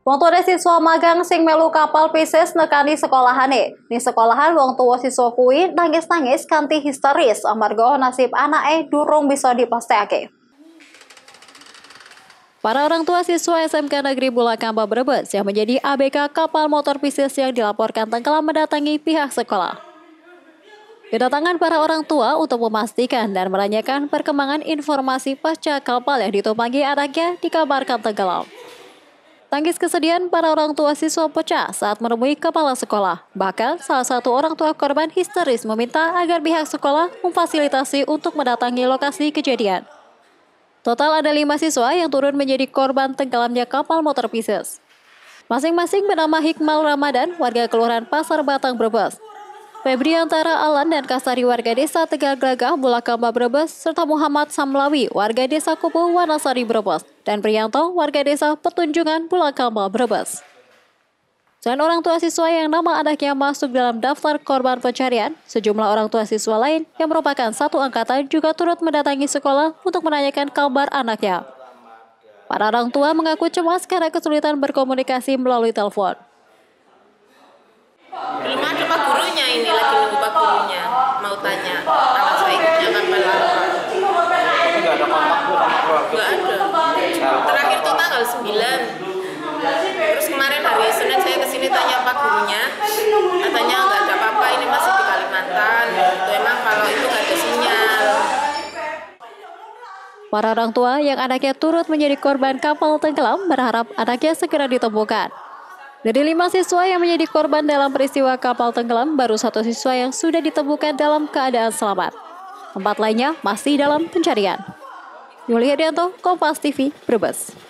Wong siswa magang sing melu kapal Pisces nekani sekolahane. Ni sekolahan wong tuwa siswa kuwi nangis-nangis kanthi histeris amarga nasib anake durung bisa dipastekake. Para orang tua siswa SMK Negeri Bulakamba Brebes yang menjadi ABK kapal motor Pisces yang dilaporkan tenggelam mendatangi pihak sekolah. Kedatangan para orang tua untuk memastikan dan menanyakan perkembangan informasi pasca kapal yang ditumpangi anaknya dikabarkan tenggelam. Tangis kesedihan para orang tua siswa pecah saat menemui kepala sekolah. Bahkan salah satu orang tua korban histeris meminta agar pihak sekolah memfasilitasi untuk mendatangi lokasi kejadian. Total ada lima siswa yang turun menjadi korban tenggelamnya kapal motor Pisces. Masing-masing bernama Hikmal Ramadan, warga Kelurahan Pasar Batang Brebes, Febri Antara Alan dan Kasari warga desa Tegal Glagah, Bulakamba Brebes, serta Muhammad Samlawi warga desa Kubu Wanasari Brebes, dan Prianto warga desa Petunjungan Bulakamba Brebes. Selain orang tua siswa yang nama anaknya masuk dalam daftar korban pencarian, sejumlah orang tua siswa lain yang merupakan satu angkatan juga turut mendatangi sekolah untuk menanyakan kabar anaknya. Para orang tua mengaku cemas karena kesulitan berkomunikasi melalui telepon. 40 ini lagi nunggu 40 Mau tanya tanggal selanjutnya kapan lalu. Enggak ada kontak bu sama keluarga. ada. Terakhir itu tanggal 9. Terus kemarin hari Senin saya kesini tanya Pak gurunya, katanya nggak ada apa-apa ini masih di Kalimantan. Itu emang kalau itu nggak ada sinyal. Para orang tua yang anaknya turut menjadi korban kapal tenggelam berharap anaknya segera ditemukan. Dari lima siswa yang menjadi korban dalam peristiwa kapal tenggelam, baru satu siswa yang sudah ditemukan dalam keadaan selamat. Empat lainnya masih dalam pencarian. Yulia Dianto, Kompas TV, Brebes.